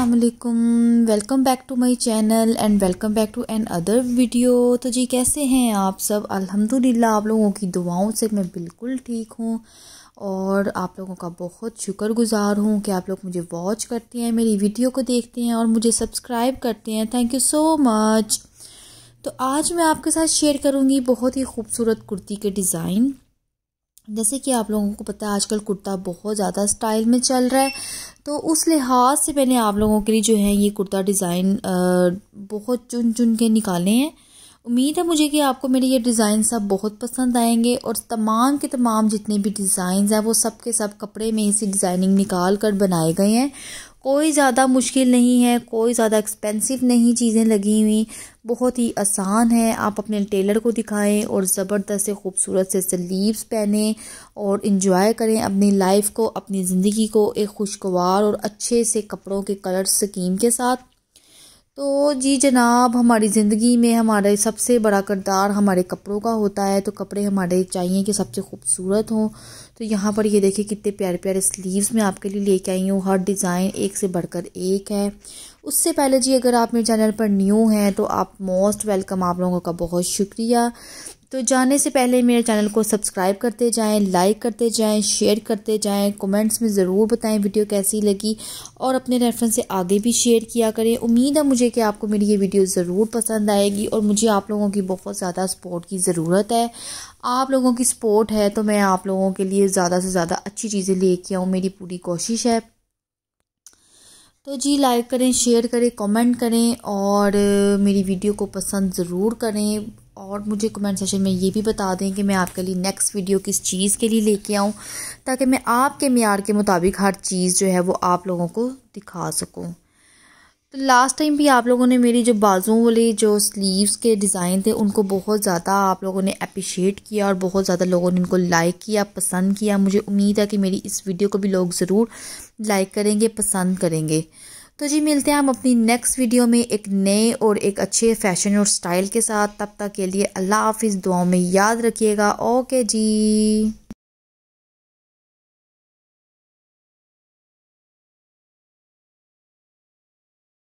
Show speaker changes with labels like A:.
A: असलकुम welcome back to my channel and welcome back to another video तो जी कैसे हैं आप सब अल्हम्दुलिल्लाह आप लोगों की दुआओं से मैं बिल्कुल ठीक हूँ और आप लोगों का बहुत शुक्रगुजार हूँ कि आप लोग मुझे वॉच करते हैं मेरी वीडियो को देखते हैं और मुझे सब्सक्राइब करते हैं थैंक यू सो मच तो आज मैं आपके साथ शेयर करूँगी बहुत ही खूबसूरत कुर्ती के डिज़ाइन जैसे कि आप लोगों को पता है आजकल कुर्ता बहुत ज़्यादा स्टाइल में चल रहा है तो उस लिहाज से मैंने आप लोगों के लिए जो है ये कुर्ता डिज़ाइन बहुत चुन चुन के निकाले हैं उम्मीद है मुझे कि आपको मेरे ये डिज़ाइन सब बहुत पसंद आएंगे और तमाम के तमाम जितने भी डिज़ाइन हैं वो सब के सब कपड़े में इसी डिज़ाइनिंग निकाल कर बनाए गए हैं कोई ज़्यादा मुश्किल नहीं है कोई ज़्यादा एक्सपेंसिव नहीं चीज़ें लगी हुई बहुत ही आसान है आप अपने टेलर को दिखाएं और ज़बरदस्त से खूबसूरत से स्लीव्स पहनें और इन्जॉय करें अपनी लाइफ को अपनी ज़िंदगी को एक खुशगवार और अच्छे से कपड़ों के कलर स्कीम के साथ तो जी जनाब हमारी ज़िंदगी में हमारे सबसे बड़ा करदार हमारे कपड़ों का होता है तो कपड़े हमारे चाहिए कि सबसे खूबसूरत हों तो यहाँ पर ये देखिए कितने प्यारे प्यारे स्लीव्स में आपके लिए लेके आई हूँ हर डिज़ाइन एक से बढ़कर एक है उससे पहले जी अगर आप मेरे चैनल पर न्यू हैं तो आप मोस्ट वेलकम आप लोगों का बहुत शुक्रिया तो जाने से पहले मेरे चैनल को सब्सक्राइब करते जाएं लाइक करते जाएं शेयर करते जाएं कमेंट्स में ज़रूर बताएं वीडियो कैसी लगी और अपने रेफरेंस से आगे भी शेयर किया करें उम्मीद है मुझे कि आपको मेरी ये वीडियो ज़रूर पसंद आएगी और मुझे आप लोगों की बहुत ज़्यादा सपोर्ट की ज़रूरत है आप लोगों की सपोर्ट है तो मैं आप लोगों के लिए ज़्यादा से ज़्यादा अच्छी चीज़ें ले के आऊँ मेरी पूरी कोशिश है तो जी लाइक करें शेयर करें कमेंट करें और मेरी वीडियो को पसंद ज़रूर करें और मुझे कमेंट सेशन में ये भी बता दें कि मैं आपके लिए नेक्स्ट वीडियो किस चीज़ के लिए लेके आऊँ ताकि मैं आपके मैार के मुताबिक हर चीज़ जो है वो आप लोगों को दिखा सकूँ तो लास्ट टाइम भी आप लोगों ने मेरी जो बाजुओं वाली जो स्लीव्स के डिज़ाइन थे उनको बहुत ज़्यादा आप लोगों ने अप्रिशिएट किया और बहुत ज़्यादा लोगों ने उनको लाइक किया पसंद किया मुझे उम्मीद है कि मेरी इस वीडियो को भी लोग ज़रूर लाइक करेंगे पसंद करेंगे तो जी मिलते हैं हम अपनी नेक्स्ट वीडियो में एक नए और एक अच्छे फैशन और स्टाइल के साथ तब तक के लिए अल्लाह हाफिज़ दुआओं में याद रखिएगा ओके जी